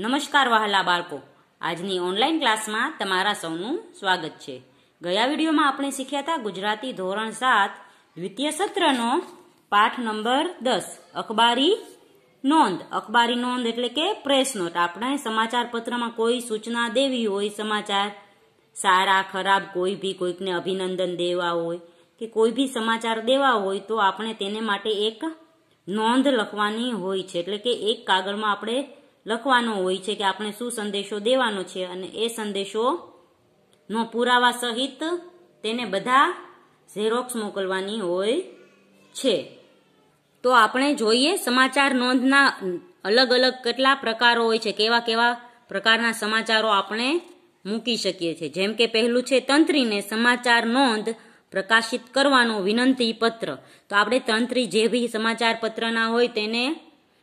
નમસ્કાર વહાલા બાળકો આજની ઓનલાઈન ક્લાસમાં તમારા સૌનું સ્વાગત છે ગયા વિડીયોમાં આપણે શીખ્યા હતા ગુજરાતી ધોરણ સાત દ્વિતીય સત્રનો પાઠ નંબર દસ અખબારી નોંધ અખબારી નોંધ એટલે કે પ્રેસ નોટ આપણે સમાચાર પત્રમાં કોઈ સૂચના દેવી હોય સમાચાર સારા ખરાબ કોઈ બી કોઈકને અભિનંદન દેવા હોય કે કોઈ બી સમાચાર દેવા હોય તો આપણે તેને માટે એક નોંધ લખવાની હોય છે એટલે કે એક કાગળમાં આપણે લખવાનો હોય છે કે આપણે શું સંદેશો દેવાનો છે અને એ સંદેશોનો પુરાવા સહિત તેને બધા ઝેરોક્સ મોકલવાની હોય છે તો આપણે જોઈએ સમાચાર નોંધના અલગ અલગ કેટલા પ્રકારો હોય છે કેવા કેવા પ્રકારના સમાચારો આપણે મૂકી શકીએ છીએ જેમ કે પહેલું છે તંત્રીને સમાચાર નોંધ પ્રકાશિત કરવાનો વિનંતી પત્ર તો આપણે તંત્રી જે બી સમાચાર પત્રના હોય તેને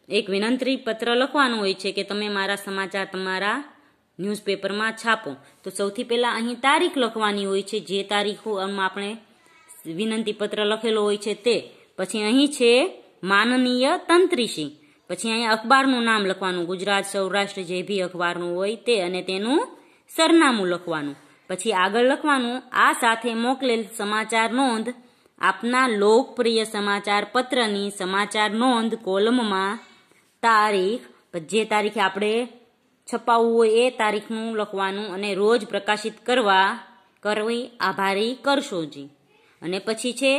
એક વિનંતી પત્ર લખવાનું હોય છે કે તમે મારા સમાચાર તમારા ન્યૂઝપેપરમાં છાપો તો સૌથી પહેલાં અહીં તારીખ લખવાની હોય છે જે તારીખમાં આપણે વિનંતી પત્ર લખેલો હોય છે તે પછી અહીં છે માનનીય તંત્રીશી પછી અહીં અખબારનું નામ લખવાનું ગુજરાત સૌરાષ્ટ્ર જે બી અખબારનું હોય તે અને તેનું સરનામું લખવાનું પછી આગળ લખવાનું આ સાથે મોકલેલ સમાચાર નોંધ આપના લોકપ્રિય સમાચાર પત્રની સમાચાર નોંધ કોલમમાં તારીખ જે તારીખે આપણે છપાવવું હોય એ તારીખનું લખવાનું અને રોજ પ્રકાશિત કરવા કરવી આભારી કરશો જી અને પછી છે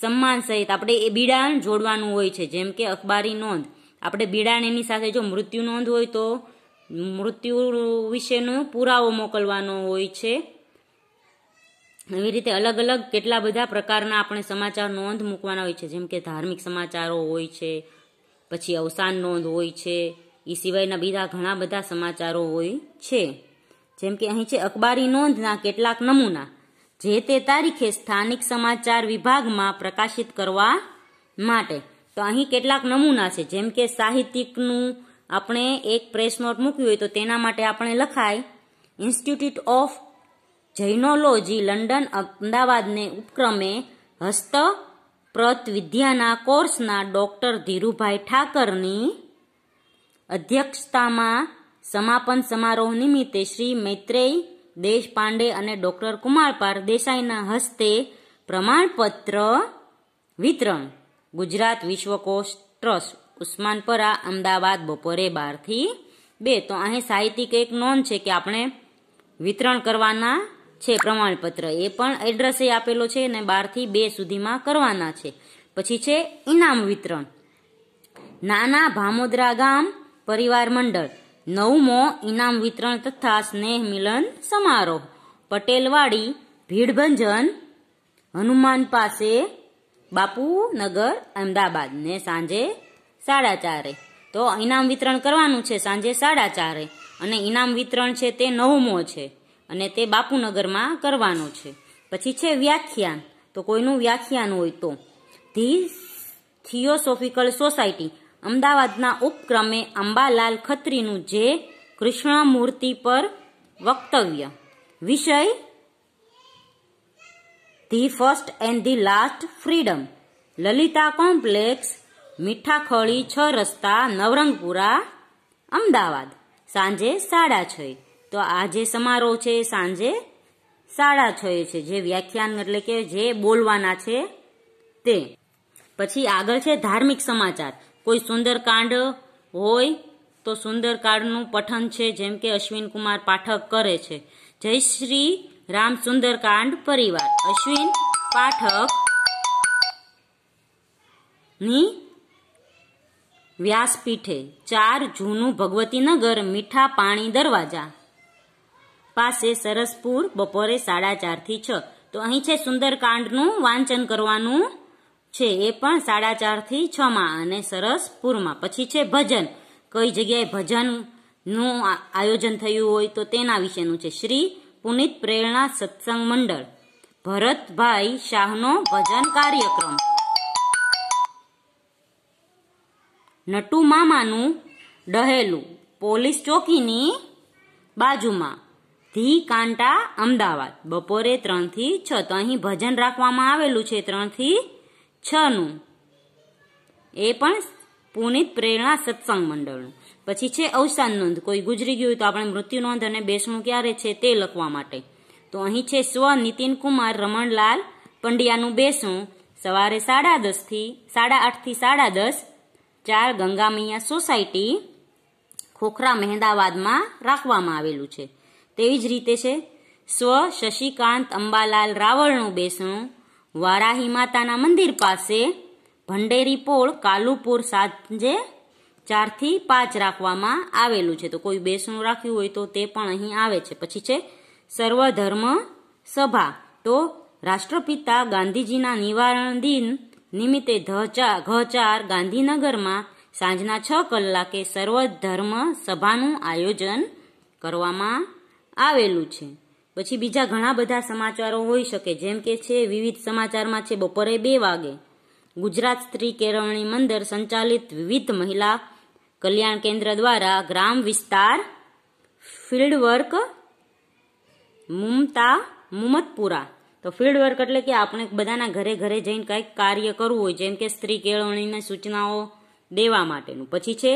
સન્માન સહિત આપણે એ બિડાણ જોડવાનું હોય છે જેમ કે અખબારી નોંધ આપણે બિડાણ એની સાથે જો મૃત્યુ નોંધ હોય તો મૃત્યુ વિશેનો પુરાવો મોકલવાનો હોય છે એવી રીતે અલગ અલગ કેટલા બધા પ્રકારના આપણે સમાચાર નોંધ મૂકવાના હોય છે જેમ કે ધાર્મિક સમાચારો હોય છે પછી અવસાન નોંધ હોય છે એ સિવાયના બીજા ઘણા બધા સમાચારો હોય છે જેમ કે અહીં છે અખબારી નોંધના કેટલાક નમૂના જે તે તારીખે સ્થાનિક સમાચાર વિભાગમાં પ્રકાશિત કરવા માટે તો અહીં કેટલાક નમૂના છે જેમ કે સાહિત્યિકનું આપણે એક પ્રેસ નોટ મૂક્યું હોય તો તેના માટે આપણે લખાય ઇન્સ્ટિટ્યૂટ ઓફ જૈનોલોજી લંડન અમદાવાદને ઉપક્રમે હસ્ત પ્રત વિદ્યાના કોર્સના ડૉક્ટર ધીરુભાઈ ઠાકરની અધ્યક્ષતામાં સમાપન સમારોહ નિમિત્તે શ્રી મૈત્રેય દેશપાંડે અને ડૉક્ટર કુમારપાર દેસાઈના હસ્તે પ્રમાણપત્ર વિતરણ ગુજરાત વિશ્વકોશ ટ્રસ્ટ ઉસ્માનપરા અમદાવાદ બપોરે બારથી બે તો અહીં સાહિત્યિક એક નોંધ છે કે આપણે વિતરણ કરવાના છે પ્રમાણપત્ર એ પણ એડ્રેસે આપેલો છે અને બારથી બે સુધીમાં કરવાના છે પછી છે ઇનામ વિતરણ નાના ભામોદરા ગામ પરિવાર મંડળ નવમો ઇનામ વિતરણ તથા સ્નેહ મિલન સમારોહ પટેલવાડી ભીડભંજન હનુમાન પાસે બાપુનગર અમદાવાદ ને સાંજે સાડા ચારે તો ઇનામ વિતરણ કરવાનું છે સાંજે સાડા ચારે અને ઇનામ વિતરણ છે તે નવમો છે અને તે બાપુનગરમાં કરવાનો છે પછી છે વ્યાખ્યાન તો કોઈનું વ્યાખ્યાન હોય તો ધી થિયોસોફિકલ સોસાયટી અમદાવાદના ઉપક્રમે અંબાલાલ ખત્રીનું જે કૃષ્ણમૂર્તિ પર વક્તવ્ય વિષય the first and the last freedom Lalita complex Mithakhali છ રસ્તા નવરંગપુરા અમદાવાદ સાંજે સાડા છ તો આ જે સમારોહ છે એ સાંજે સાડા છએ છે જે વ્યાખ્યાન એટલે કે જે બોલવાના છે તે પછી આગળ છે ધાર્મિક સમાચાર કોઈ સુંદરકાંડ હોય તો સુંદરકાંડનું પઠન છે જેમ કે અશ્વિન કુમાર પાઠક કરે છે જય શ્રી રામ સુંદરકાંડ પરિવાર અશ્વિન પાઠક ની વ્યાસપીઠે ચાર જૂનું ભગવતીનગર મીઠા પાણી દરવાજા પાસે સરસપુર બપોરે સાડા ચારથી છ તો અહીં છે સુંદરકાંડનું વાંચન કરવાનું છે એ પણ સાડા ચારથી છમાં અને સરસપુરમાં પછી છે ભજન કઈ જગ્યાએ ભજનનું આયોજન થયું હોય તો તેના વિશેનું છે શ્રી પુનિત પ્રેરણા સત્સંગ મંડળ ભરતભાઈ શાહનો ભજન કાર્યક્રમ નટુ મામાનું ડહેલું પોલીસ ચોકીની બાજુમાં ધી કાંટા અમદાવાદ બપોરે ત્રણથી છ તો અહીં ભજન રાખવામાં આવેલું છે ત્રણથી છનું એ પણ પુનિત પ્રેરણા સત્સંગ મંડળનું પછી છે અવસાન નોંધ કોઈ ગુજરી ગયું તો આપણે મૃત્યુ નોંધ અને બેસણું ક્યારે છે તે લખવા માટે તો અહીં છે સ્વ નીતિન કુમાર રમણલાલ પંડ્યાનું બેસણું સવારે સાડા દસથી સાડા આઠથી સાડા દસ ચાર ગંગામૈયા સોસાયટી ખોખરા મહેદાવાદમાં રાખવામાં આવેલું છે તેવી જ રીતે છે સ્વ શશિકાંત અંબાલાલ રાવળનું બેસણું વારાહી માતાના મંદિર પાસે ભંડેરી પોળ કાલુપુર સાંજે ચારથી પાંચ રાખવામાં આવેલું છે તો કોઈ બેસણું રાખ્યું હોય તો તે પણ અહીં આવે છે પછી છે સર્વધર્મ સભા તો રાષ્ટ્રપિતા ગાંધીજીના નિવારણ દિન નિમિત્તે ધચા ઘચાર ગાંધીનગરમાં સાંજના છ કલાકે સર્વધર્મ સભાનું આયોજન કરવામાં આવેલું છે પછી બીજા ઘણા બધા સમાચારો હોઈ શકે જેમ કે છે વિવિધ સમાચારમાં છે બપોરે બે વાગે ગુજરાત સ્ત્રી કેળવણી મંદિર સંચાલિત વિવિધ મહિલા કલ્યાણ કેન્દ્ર દ્વારા ગ્રામ વિસ્તાર ફિલ્ડ વર્ક મુમતા મુમતપુરા તો ફિલ્ડવર્ક એટલે કે આપણે બધાના ઘરે ઘરે જઈને કંઈક કાર્ય કરવું હોય જેમ કે સ્ત્રી કેળવણીને સૂચનાઓ દેવા માટેનું પછી છે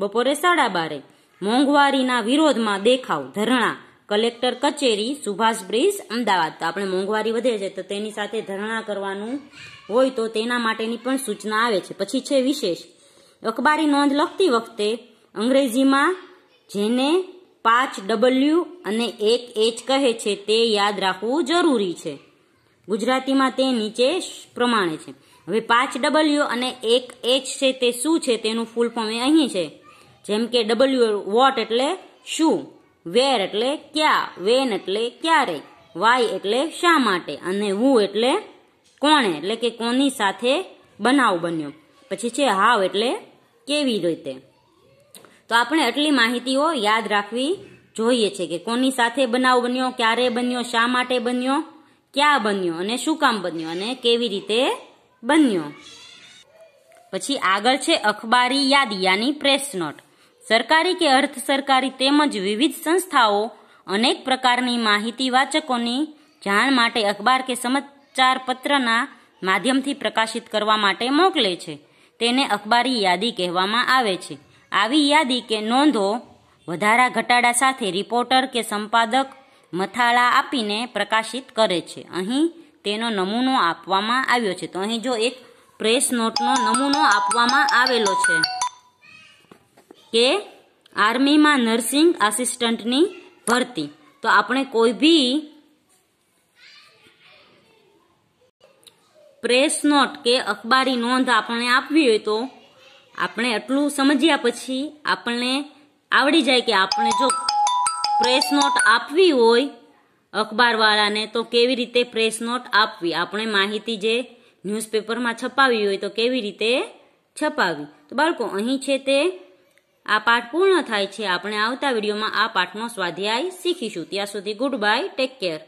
બપોરે સાડા બારે મોંઘવારીના વિરોધમાં દેખાવ ધરણા કલેક્ટર કચેરી સુભાષ બ્રિજ અમદાવાદ તો આપણે મોંઘવારી વધે છે તો તેની સાથે ધરણા કરવાનું હોય તો તેના માટેની પણ સૂચના આવે છે પછી છે વિશેષ અખબારી નોંધ લખતી વખતે અંગ્રેજીમાં જેને પાંચ ડબલ્યુ અને એક એચ કહે છે તે યાદ રાખવું જરૂરી છે ગુજરાતીમાં તે નીચે પ્રમાણે છે હવે પાંચ ડબલ્યુ અને એક એચ છે તે શું છે તેનું ફૂલ ફોર્મ અહીં છે જેમ કે ડબલ્યુ વોટ એટલે શું વેર એટલે ક્યાં વેન એટલે ક્યારે વાય એટલે શા માટે અને હુ એટલે કોણે એટલે કે કોની સાથે બનાવ બન્યો પછી છે હાવ એટલે કેવી રીતે તો આપણે આટલી માહિતીઓ યાદ રાખવી જોઈએ છે કે કોની સાથે બનાવ બન્યો ક્યારે બન્યો શા માટે બન્યો ક્યાં બન્યો અને શું કામ બન્યો અને કેવી રીતે બન્યો પછી આગળ છે અખબારી યાદી યાની પ્રેસ નોટ સરકારી કે અર્ધ સરકારી તેમજ વિવિધ સંસ્થાઓ અનેક પ્રકારની માહિતી વાચકોની જાણ માટે અખબાર કે સમાચાર પત્રના માધ્યમથી પ્રકાશિત કરવા માટે મોકલે છે તેને અખબારી યાદી કહેવામાં આવે છે આવી યાદી કે નોંધો વધારા ઘટાડા સાથે રિપોર્ટર કે સંપાદક મથાળા આપીને પ્રકાશિત કરે છે અહીં તેનો નમૂનો આપવામાં આવ્યો છે તો અહીં જો એક પ્રેસ નોટનો નમૂનો આપવામાં આવેલો છે કે આર્મીમાં નર્સિંગ આસિસ્ટન્ટની ભરતી તો આપણે કોઈ બી પ્રેસ નોટ કે અખબારી નોંધ આપણે આપવી હોય તો આપણે એટલું સમજ્યા પછી આપણને આવડી જાય કે આપણે જો પ્રેસ નોટ આપવી હોય અખબારવાળાને તો કેવી રીતે પ્રેસ નોટ આપવી આપણે માહિતી જે ન્યૂઝપેપરમાં છપાવી હોય તો કેવી રીતે છપાવી તો બાળકો અહીં છે તે આ પાઠ પૂર્ણ થાય છે આપણે આવતા વિડીયોમાં આ પાઠનો સ્વાધ્યાય શીખીશું ત્યાં સુધી ગુડ બાય ટેક કેર